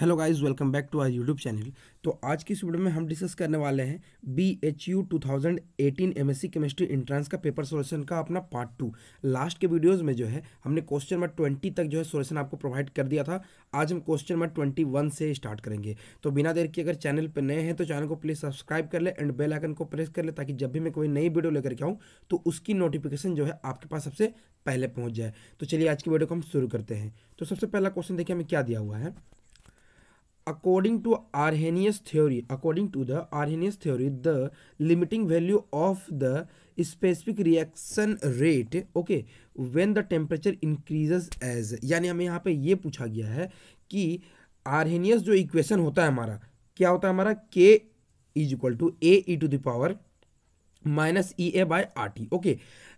hello guys welcome back to our YouTube channel तो आज की इस वीडियो में हम डिस्कस करने वाले हैं B H U two thousand eighteen M S C chemistry entrance का पेपर सोल्यूशन का अपना पार्ट टू लास्ट के वीडियोस में जो है हमने क्वेश्चन नंबर ट्वेंटी तक जो है सोल्यूशन आपको प्रोवाइड कर दिया था आज हम क्वेश्चन नंबर ट्वेंटी वन से स्टार्ट करेंगे तो बिना देर के अगर चैनल पर नए हैं तो चैनल को प्लीज़ सब्सक्राइब कर ले एंड बेल आइकन को प्रेस कर ले ताकि जब भी मैं कोई नई वीडियो लेकर के आऊँ तो उसकी नोटिफिकेशन जो है आपके पास सबसे पहले पहुँच जाए तो चलिए आज की वीडियो को हम शुरू करते हैं तो सबसे पहला क्वेश्चन देखिए हमें क्या दिया हुआ है according to arrhenius theory according to the arrhenius theory the limiting value of the specific reaction rate okay when the temperature increases as यानी हमें यहाँ पे ये पूछा गया है कि आरहेनियस जो इक्वेशन होता है हमारा क्या होता है हमारा k is equal to A E to the power minus E A by R T okay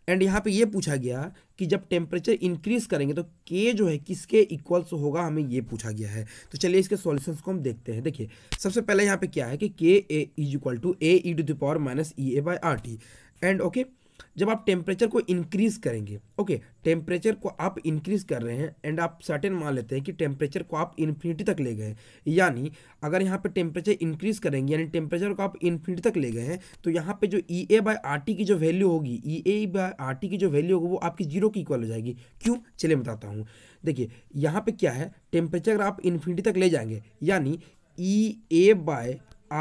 and यहाँ पे ये पूछा गया कि जब टेम्परेचर इंक्रीज करेंगे तो के जो है किसके इक्वल्स होगा हमें ये पूछा गया है तो चलिए इसके सॉल्यूशंस को हम देखते हैं देखिए सबसे पहले यहाँ पे क्या है कि K A is equal to A E to the power minus E A by R T and okay okay, जब आप टेम्परेचर को इंक्रीज़ करेंगे ओके टेम्परेचर को आप इंक्रीज़ कर रहे हैं एंड आप सर्टेन मान लेते हैं कि टेम्परेचर को आप इन्फिनिटी तक ले गए यानी अगर यहाँ पे टेम्परेचर इंक्रीज़ करेंगे यानी टेम्परेचर को आप इन्फिनिटी तक ले गए हैं तो यहाँ पे जो E A by R T की जो वैल्यू होगी E A by R T की जो वैल्यू होगी वो आपकी जीरो की इक्वल हो जाएगी क्यों चलिए बताता हूँ देखिए यहाँ पर क्या है टेम्परेचर आप इन्फिनिटी तक ले जाएंगे यानी E A by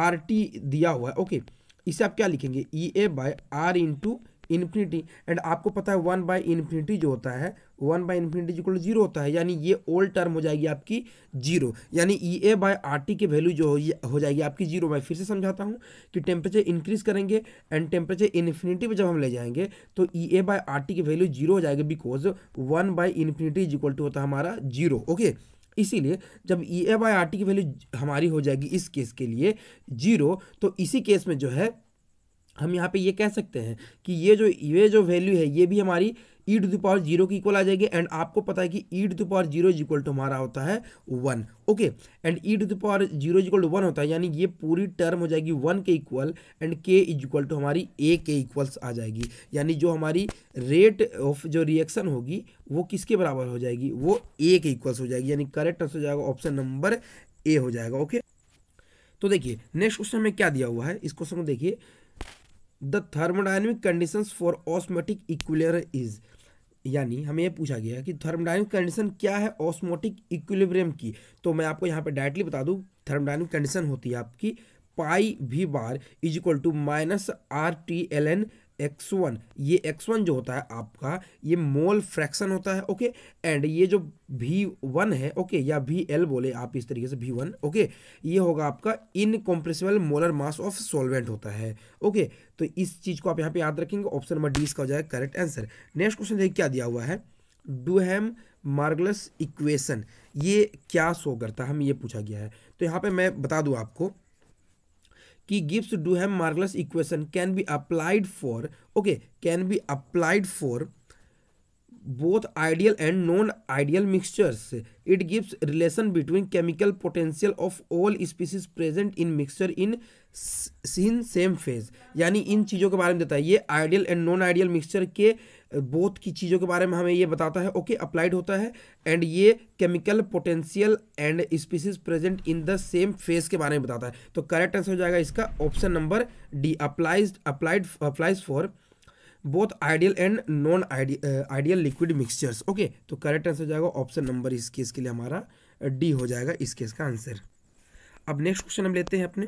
R T दिया हुआ है ओके इसे आप क्या लिखेंगे E A by R into infinity and आपको पता है वन बाई इन्फिनिटी जो होता है one by infinity equal zero होता है यानी ये ओल्ड टर्म हो जाएगी आपकी जीरो यानी E A by R T की वैल्यू जो हो जाएगी आपकी जीरो मैं फिर से समझाता हूँ कि टेम्परेचर इंक्रीज करेंगे एंड टेम्परेचर इन्फिनिटी पर जब हम ले जाएंगे तो E A by R T की वैल्यू जीरो हो जाएगी because one by infinity is equal to होता है हमारा जीरो ओके इसीलिए जब E A by R T की वैल्यू हमारी हो जाएगी इस केस के लिए जीरो तो इसी केस में जो है हम यहाँ पे ये कह सकते हैं कि ये जो ये जो वैल्यू है ये भी हमारी ई टू दावर जीरो की इक्वल आ जाएगी एंड आपको पता है कि E to the power zero is equal to हमारा होता है one okay and E to the power zero is equal to one होता है यानी ये पूरी टर्म हो जाएगी वन के equal and K is equal to हमारी ए के इक्वल्स आ जाएगी यानी जो हमारी रेट ऑफ जो रिएक्शन होगी वो किसके बराबर हो जाएगी वो ए के इक्वल्स हो जाएगी यानी करेक्ट आंसर हो जाएगा ऑप्शन नंबर ए हो जाएगा ओके तो देखिए नेक्स्ट क्वेश्चन में क्या दिया हुआ है इस क्वेश्चन को देखिए the thermodynamic conditions for osmotic इक्वलियर इज़ यानी हमें यह पूछा गया कि थर्मोडाइनमिक कंडीशन क्या है ऑस्मोटिक इक्वलिब्रियम की तो मैं आपको यहाँ पे डायरेक्टली बता दूँ थर्मोडाइनमिक कंडीशन होती है आपकी pi V bar is equal to minus R T L N X one ये एक्स वन जो होता है आपका ये मोल फ्रैक्शन होता है ओके एंड ये जो भी वन है ओके या भी एल बोले आप इस तरीके से भी वन ओके ये होगा आपका incompressible molar mass of solvent होता है ओके तो इस चीज़ को आप यहाँ पे याद रखेंगे ऑप्शन नंबर डी इसका हो जाएगा करेक्ट आंसर नेक्स्ट क्वेश्चन देखिए क्या दिया हुआ है डूहैम मार्गलस इक्वेशन ये क्या शो करता है हमें ये पूछा गया है तो यहाँ पे मैं बता दूँ आपको कि Gibbs Duhem Margules equation can be applied for okay can be applied for both ideal and non ideal mixtures it gives relation between chemical potential of all species present in mixture in in same phase यानी इन चीज़ों के बारे में बताइए ideal and non ideal mixture के both की चीज़ों के बारे में हमें ये बताता है ओके अप्लाइड होता है एंड ये chemical potential and species present in the same phase के बारे में बताता है तो करेक्ट आंसर हो जाएगा इसका option number D applies applied applies for both ideal and non ideal liquid mixtures okay तो करेक्ट आंसर हो जाएगा ऑप्शन नंबर इस केस के लिए हमारा डी हो जाएगा इस केस का आंसर अब नेक्स्ट क्वेश्चन हम लेते हैं अपने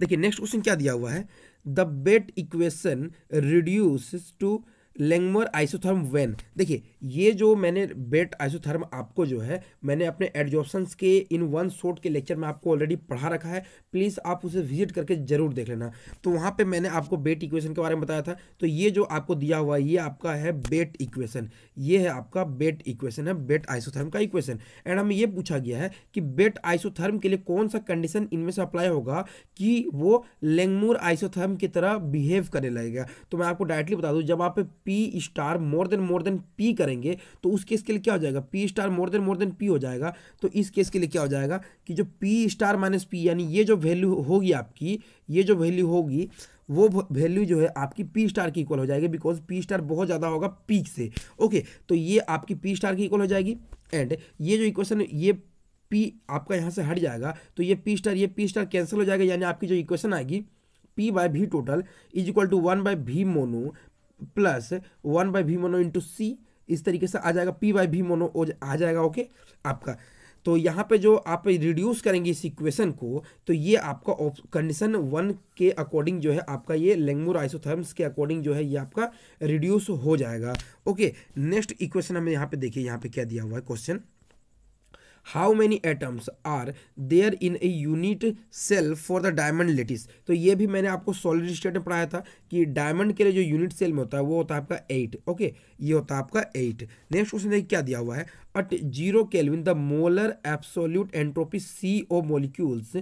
देखिए नेक्स्ट क्वेश्चन क्या दिया हुआ है the BET equation reduce to Langmuir isotherm when देखिए ये जो मैंने बेट आइसोथर्म आपको जो है मैंने अपने एडजॉपन के इन वन शॉट के लेक्चर में आपको ऑलरेडी पढ़ा रखा है प्लीज़ आप उसे विजिट करके ज़रूर देख लेना तो वहाँ पे मैंने आपको बेट इक्वेशन के बारे में बताया था तो ये जो आपको दिया हुआ ये आपका है बेट इक्वेशन ये है आपका बेट इक्वेशन है बेट आइसोथर्म का इक्वेशन एंड हमें ये पूछा गया है कि बेट आइसोथर्म के लिए कौन सा कंडीशन इनमें से अप्लाई होगा कि वो लेंगमोर आइसोथर्म की तरह बिहेव करने लगेगा तो मैं आपको डायरेक्टली बता दूँ जब आप P star more than more than P करेंगे तो उस केस के लिए क्या हो जाएगा P star more than more than P हो जाएगा तो इस केस के लिए क्या हो जाएगा कि जो पी स्टार माइनस पी यानी ये जो वैल्यू होगी आपकी ये जो वैल्यू होगी वो वैल्यू जो है आपकी पी स्टार की इक्वल हो जाएगी बिकॉज पी स्टार बहुत ज़्यादा होगा पीक से ओके तो ये आपकी पी स्टार की इक्वल हो जाएगी एंड ये जो इक्वेशन ये पी आपका यहाँ से हट जाएगा तो ये पी स्टार ये पी स्टार कैंसिल हो जाएगा यानी आपकी जो इक्वेशन आएगी P by V total is equal to one by V mono plus one by V mono into C इस तरीके से आ जाएगा पी बाई भी मोनो आ जाएगा ओके आपका तो यहाँ पे जो आप रिड्यूस करेंगे इस इक्वेशन को तो ये आपका कंडीशन वन के अकॉर्डिंग जो है आपका ये लेंगमोर आइसोथर्म्स के अकॉर्डिंग जो है ये आपका रिड्यूस हो जाएगा ओके नेक्स्ट इक्वेशन हमें यहाँ पे देखिए यहाँ पे क्या दिया हुआ है question how many atoms are there in a unit cell for the diamond lattice तो ये भी मैंने आपको सॉलिड स्टेट में पढ़ाया था कि डायमंड के लिए जो यूनिट सेल में होता है वो होता है आपका एट ओके ये होता है आपका एट नेक्स्ट क्वेश्चन देखिए क्या दिया हुआ है at zero kelvin the molar absolute entropy C O molecules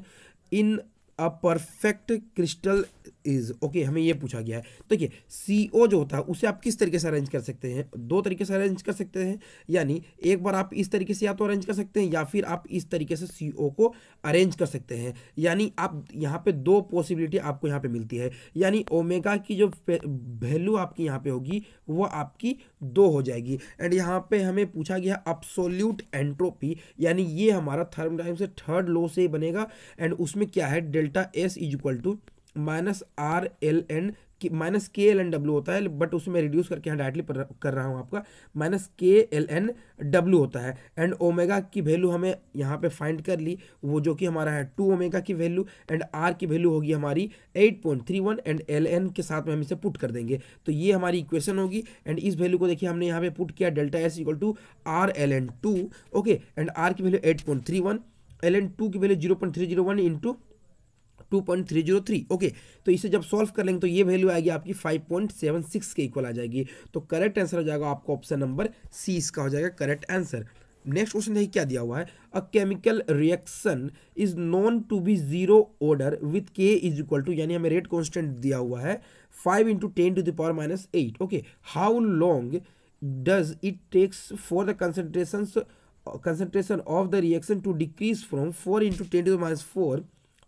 in a perfect crystal is okay हमें ये पूछा गया है तो देखिए सी ओ जो होता है उसे आप किस तरीके से अरेंज कर सकते हैं दो तरीके से अरेंज कर सकते हैं यानी एक बार आप इस तरीके से या तो अरेंज कर सकते हैं या फिर आप इस तरीके से सी ओ को अरेंज कर सकते हैं यानी आप यहाँ पे दो पॉसिबिलिटी आपको यहाँ पे मिलती है यानी ओमेगा की जो वैल्यू आपकी यहाँ पे होगी वो आपकी दो हो जाएगी एंड यहाँ पे हमें पूछा गया अपसोल्यूट एंट्रोपी यानी ये हमारा थर्म टाइम से थर्ड लो से बनेगा एंड उसमें क्या है delta S is equal to minus R L and minus K L N W होता है बट उसमें रिड्यूस करके यहाँ डायरेक्टली कर रहा हूँ आपका minus K L N W होता है एंड ओमेगा की वैल्यू हमें यहाँ पे फाइंड कर ली वो जो कि हमारा है टू ओमेगा की वैल्यू एंड आर की वैल्यू होगी हमारी eight point three one and L N के साथ में हम इसे पुट कर देंगे तो ये हमारी इक्वेशन होगी एंड इस वैल्यू को देखिए हमने यहाँ पे पुट किया delta S equal to R L N two okay and R की value eight point three one L N two की value zero point three zero one into 2.303 okay तो इसे जब सॉल्व कर लेंगे तो ये वैल्यू आएगी आपकी 5.76 के इक्वल आ जाएगी तो करेक्ट आंसर हो जाएगा आपको ऑप्शन नंबर सी इसका हो जाएगा करेक्ट आंसर नेक्स्ट क्वेश्चन देखिए क्या दिया हुआ है a chemical reaction is known to be zero order with k is equal to यानी हमें रेट कॉन्स्टेंट दिया हुआ है five into ten to the power minus eight okay how long does it takes for the concentration concentration of the reaction to decrease from four into ten to minus four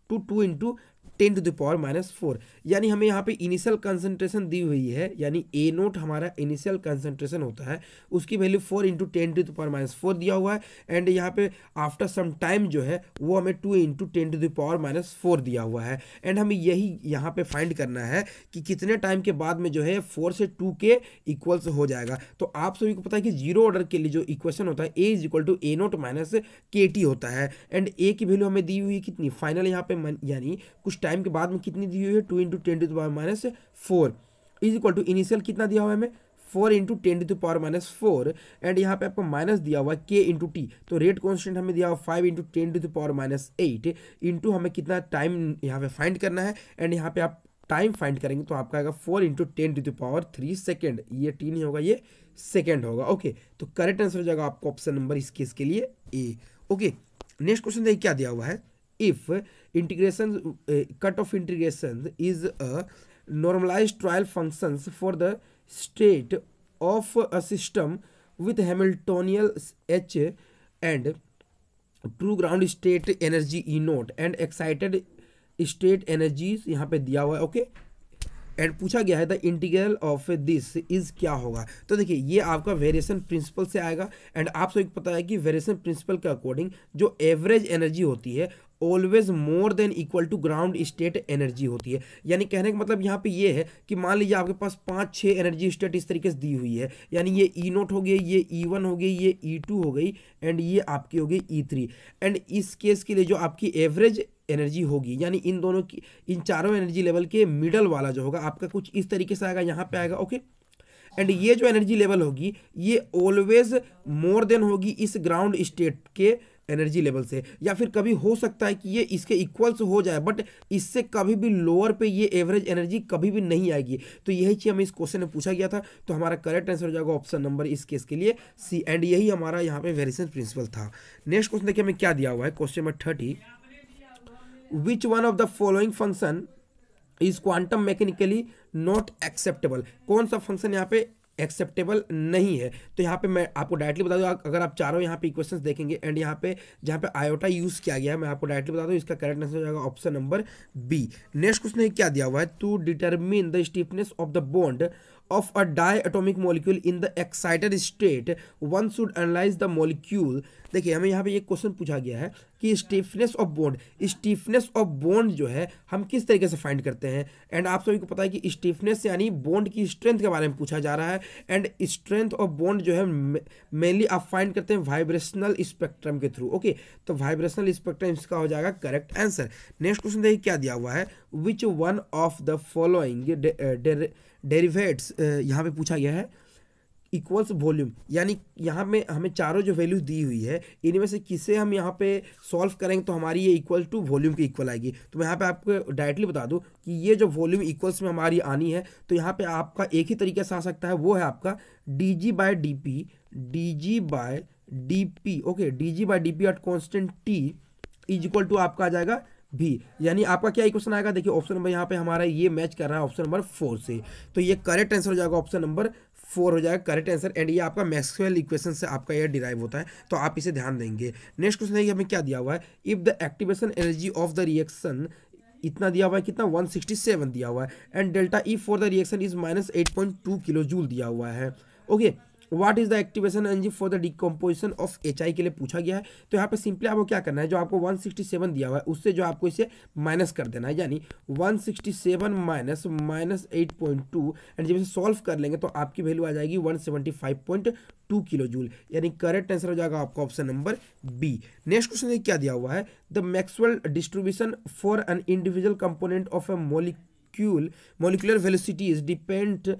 Two 2 into ten to the power minus four यानी हमें यहाँ पे initial concentration दी हुई है यानी A naught हमारा initial concentration होता है उसकी value four into ten to the power minus four दिया हुआ है एंड यहाँ पे आफ्टर सम टाइम जो है वो हमें two into ten to the power minus four दिया हुआ है एंड हमें यही यहाँ पे फाइंड करना है कि कितने टाइम के बाद में जो है फोर से टू के इक्वल्स हो जाएगा तो आप सभी को पता है कि जीरो ऑर्डर के लिए जो इक्वेशन होता है A is equal to A naught minus k t होता है एंड ए की वैल्यू हमें दी हुई कितनी फाइनल यहाँ पे यानी कुछ टाइम के बाद में कितनी दी हुई है two into ten to the power minus four is equal to initial कितना दिया हुआ है हमें four into ten to the power minus four and यहाँ पे आपको माइनस दिया हुआ है के इंटू टी तो रेट कॉन्स्टेंट हमें दिया हुआ five into ten to the power minus eight into हमें कितना टाइम यहाँ पे फाइंड करना है एंड यहाँ पे आप टाइम फाइंड करेंगे तो आपका आएगा four into ten to the power three second ये टी नहीं होगा ये सेकेंड होगा ओके तो करेक्ट आंसर हो जाएगा आपको ऑप्शन नंबर इस केस के लिए ए ओके नेक्स्ट क्वेश्चन देखिए क्या दिया हुआ है if integration uh, cut of integration is a normalized trial functions for the state of a system with hamiltonian h and true ground state energy E naught and excited state energies यहाँ पे दिया हुआ है okay and पूछा गया है the integral of this is क्या होगा तो देखिए ये आपका वेरिएशन प्रिंसिपल से आएगा एंड आप सभी को पता है कि वेरिएशन प्रिंसिपल के अकॉर्डिंग जो एवरेज एनर्जी होती है always more than equal to ground state energy होती है यानी कहने का मतलब यहाँ पे ये है कि मान लीजिए आपके पास पाँच छः एनर्जी स्टेट इस तरीके से दी हुई है यानी ये ई e नोट हो गई ये ई e वन हो गई ये ई e टू हो गई एंड ये आपकी हो गई ई थ्री एंड इस केस के लिए जो आपकी एवरेज एनर्जी होगी यानी इन दोनों की इन चारों एनर्जी लेवल के मिडल वाला जो होगा आपका कुछ इस तरीके से आएगा यहाँ पे आएगा ओके एंड ये जो एनर्जी लेवल होगी ये ऑलवेज मोर देन होगी इस ग्राउंड स्टेट के एनर्जी लेवल से या फिर कभी हो सकता है कि ये इसके इक्वल्स हो जाए बट इससे कभी भी लोअर पे ये एवरेज एनर्जी कभी भी नहीं आएगी तो यही चीज़ हमें इस क्वेश्चन में पूछा गया था तो हमारा करेक्ट आंसर हो जाएगा ऑप्शन नंबर इस केस के लिए सी एंड यही हमारा यहाँ पे वेरिएशन प्रिंसिपल था नेक्स्ट क्वेश्चन देखिए हमें क्या दिया हुआ है question number thirty which one of the following function is quantum mechanically not acceptable कौन सा फंक्शन यहाँ पे एक्सेप्टेबल नहीं है तो यहाँ पे मैं आपको डायरेक्टली बता दूँ अगर आप चारों यहाँ पे इक्वेशंस देखेंगे एंड यहाँ पे जहाँ पे आयोटा यूज़ किया गया है मैं आपको डायरेक्टली बता दूँ इसका करेक्ट आंसर हो जाएगा option number B next question क्या दिया हुआ है to determine the stiffness of the bond of a diatomic molecule in the excited state one should analyze the molecule देखिए हमें यहाँ पे एक क्वेश्चन पूछा गया है कि stiffness of bond stiffness of bond जो है हम किस तरीके से फाइंड करते हैं एंड आप सभी को पता है कि स्टीफनेस यानी बोन्ड की स्ट्रेंथ के बारे में पूछा जा रहा है एंड स्ट्रेंथ ऑफ बोन्ड जो है मेनली आप फाइंड करते हैं वाइब्रेशनल स्पेक्ट्रम के थ्रू ओके तो वाइब्रेशनल स्पेक्ट्रम इसका हो जाएगा करेक्ट आंसर नेक्स्ट क्वेश्चन देखिए क्या दिया हुआ है which one of the following derivatives यहाँ पे पूछा गया है इक्वल्स वॉल्यूम यानी यहाँ में हमें चारों जो वैल्यू दी हुई है इनमें से किसे हम यहाँ पे सॉल्व करेंगे तो हमारी ये इक्वल टू वॉल्यूम के इक्वल आएगी तो मैं यहाँ पे आपको डायरेक्टली बता दूँ कि ये जो वॉल्यूम इक्वल्स में हमारी आनी है तो यहाँ पे आपका एक ही तरीके से आ सकता है वो है आपका d G by d P d G by d P okay d G by d P at constant T is equal to आपका आ जाएगा भी यानी आपका क्या क्वेश्चन आएगा देखिए ऑप्शन नंबर यहाँ पे हमारा ये मैच कर रहा है ऑप्शन नंबर फोर से तो ये करेक्ट आंसर हो जाएगा ऑप्शन नंबर फोर हो जाएगा करेक्ट आंसर एंड ये आपका मैक्सुअल इक्वेशन से आपका यह डिराइव होता है तो आप इसे ध्यान देंगे नेक्स्ट क्वेश्चन है हमें क्या दिया हुआ है if the activation energy of the reaction इतना दिया हुआ है कितना 167 दिया हुआ है and delta E for the reaction is minus eight point two kilo joule दिया हुआ है okay okay, what is the activation energy for the decomposition of H के लिए पूछा गया है तो यहाँ पे सिंपली आपको क्या करना है जो आपको 167 दिया हुआ है उससे जो आपको इसे माइनस कर देना है यानी 167 sixty seven minus minus eight point two and जब इसे सॉल्व कर लेंगे तो आपकी वैल्यू आ जाएगी वन किलो जूल यानी करेक्ट आंसर हो जाएगा आपका option number B next question क्या दिया हुआ है the Maxwell distribution for an individual component of a molecule molecular velocity is depend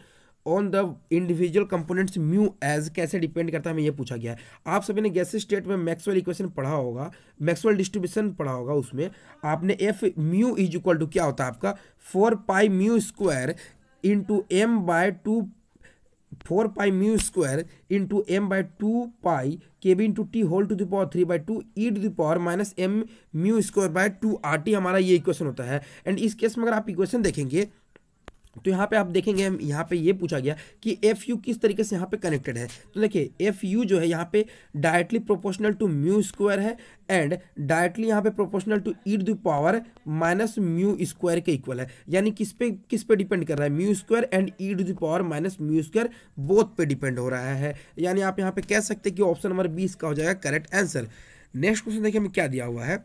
on the individual components mu as कैसे डिपेंड करता है हमें ये पूछा गया है आप सभी ने गैसेस स्टेट में मैक्सवेल इक्वेशन पढ़ा होगा मैक्सवेल डिस्ट्रीब्यूशन पढ़ा होगा उसमें आपने F mu is equal to क्या होता है आपका four pi mu square into M by two four pi mu square into M by two pi K B into T whole to the power three by two E to the power minus M mu square by two R T हमारा ये equation होता है and इस case में अगर आप equation देखेंगे तो यहाँ पे आप देखेंगे हम यहाँ पे ये पूछा गया कि एफ यू किस तरीके से यहाँ पे कनेक्टेड है तो देखिए एफ यू जो है यहाँ पे directly proportional to mu square है एंड डायरेक्टली यहाँ पे proportional to E the power minus mu square के इक्वल है यानी किस पे किस पे डिपेंड कर रहा है mu square and E the power minus mu square both पे डिपेंड हो रहा है यानी आप यहाँ पे कह सकते हैं कि ऑप्शन नंबर बीस का हो जाएगा करेक्ट आंसर नेक्स्ट क्वेश्चन देखिए हमें क्या दिया हुआ है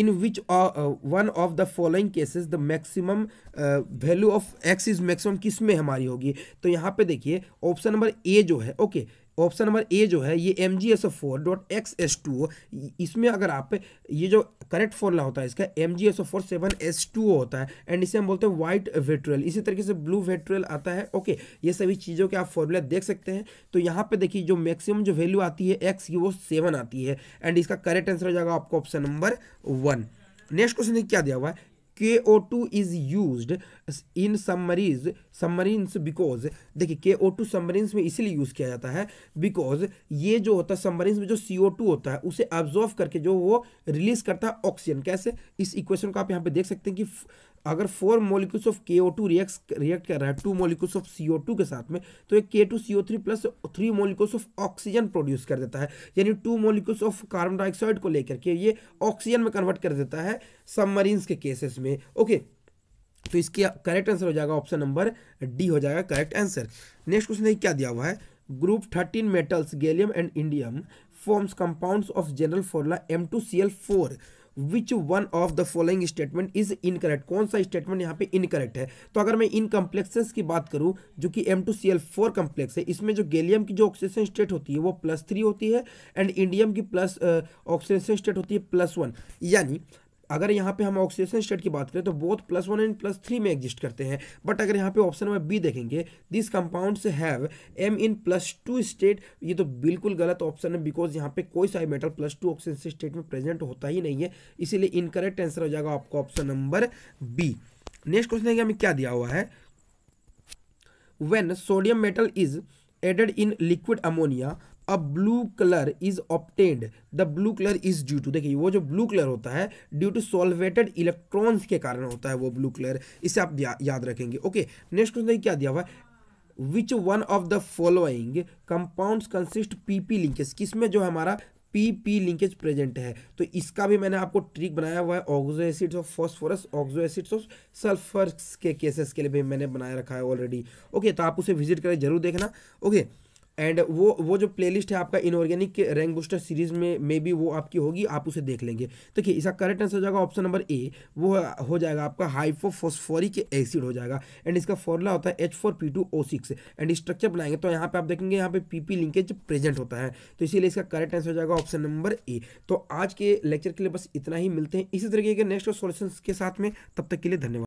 in which one of the following cases the maximum value of X is maximum किस में हमारी होगी तो यहाँ पे देखिए ऑप्शन नंबर ए जो है okay okay, option number A जो है ये M G S O four dot X S two इसमें अगर आप ये जो करेक्ट फॉर्मला होता है इसका M G S O four seven S two होता है एंड इसे हम बोलते हैं वाइट वेट्रियल इसी तरीके से ब्लू वेट्रियल आता है ओके ये सभी चीज़ों के आप फॉर्मूला देख सकते हैं तो यहाँ पे देखिए जो मैक्सिमम जो वैल्यू आती है एक्स की वो सेवन आती है एंड इसका करेक्ट आंसर हो जाएगा आपको option number one next question क्या दिया हुआ है K O two is use in submarines submarines because देखिए के ओ टू सबमरीन्स में इसीलिए यूज़ किया जाता है बिकॉज ये जो होता है सबमरीन्स में जो सी ओ टू होता है उसे ऑब्जॉर्व करके जो वो रिलीज करता है ऑक्सीजन कैसे इस इक्वेशन को आप यहाँ पे देख सकते हैं कि अगर फोर मोलिकुल्स ऑफ के ओ टू रिएक्ट रिएक्ट कर रहा है two molecules of C O two के साथ में तो एक K two C O three plus three molecules of oxygen produce कर देता है यानी two molecules of carbon dioxide को लेकर के ये ऑक्सीजन में कन्वर्ट कर देता है सबमरीन्स के केसेस में ओके तो इसका करेक्ट आंसर हो जाएगा ऑप्शन नंबर डी हो जाएगा करेक्ट आंसर नेक्स्ट क्वेश्चन देखिए क्या दिया हुआ है group thirteen metals gallium and indium forms compounds of general formula M two C L four which one of the following statement is incorrect कौन सा statement यहाँ पे इनकरेक्ट है तो अगर मैं इन कम्प्लेक्सेस की बात करूँ जो कि M two C L four complex है इसमें जो गेलियम की जो ऑक्सीजन स्टेट होती है वो प्लस थ्री होती है एंड इंडियम की प्लस ऑक्सीजन स्टेट होती है प्लस वन यानी अगर यहाँ पे हम ऑक्सीडेशन स्टेट की बात करें तो both plus one and plus three में एग्जिस्ट करते हैं बट अगर यहाँ पे ऑप्शन नंबर बी देखेंगे this compound have M in plus two state ये तो बिल्कुल गलत ऑप्शन है बिकॉज यहाँ पे कोई सा metal plus two oxygen state में प्रेजेंट होता ही नहीं है इसीलिए इनकरेक्ट आंसर हो जाएगा आपका option number B next question है कि हमें क्या दिया हुआ है when sodium metal is added in liquid ammonia a blue colour is obtained the blue colour is due to देखिए वो जो ब्लू कलर होता है ड्यू टू सोलवेटेड इलेक्ट्रॉन्स के कारण होता है वो ब्लू कलर इसे आप याद रखेंगे ओके नेक्स्ट क्वेश्चन क्या दिया हुआ है which one of the following compound consist P P linkage किसमें जो हमारा पी पी लिंकेज प्रेजेंट है तो इसका भी मैंने आपको ट्रिक बनाया हुआ है oxo acids of phosphorus oxo acids of sulphurs के केसेस के लिए भी मैंने बनाया रखा है ऑलरेडी ओके okay, तो आप उसे विजिट करें जरूर देखना ओके okay, एंड वो वो जो प्लेलिस्ट है आपका इनऑर्गेनिक के रैंक बूस्टर सीरीज में मे बी वो आपकी होगी आप उसे देख लेंगे देखिए इसका करेक्ट आंसर हो जाएगा ऑप्शन नंबर ए वो हो जाएगा आपका हाइफोफोस्फोरिक एसिड हो जाएगा एंड इसका फॉर्मूला होता है H four P two O six and structure बनाएंगे तो यहाँ पे आप देखेंगे यहाँ पे पी लिंकेज प्रेजेंट होता है तो इसीलिए इसका करेक्ट आंसर हो जाएगा ऑप्शन नंबर ए तो आज के लेक्चर के लिए बस इतना ही मिलते हैं इसी तरीके के नेक्स्ट सोल्यूशन के साथ में तब तक के लिए धन्यवाद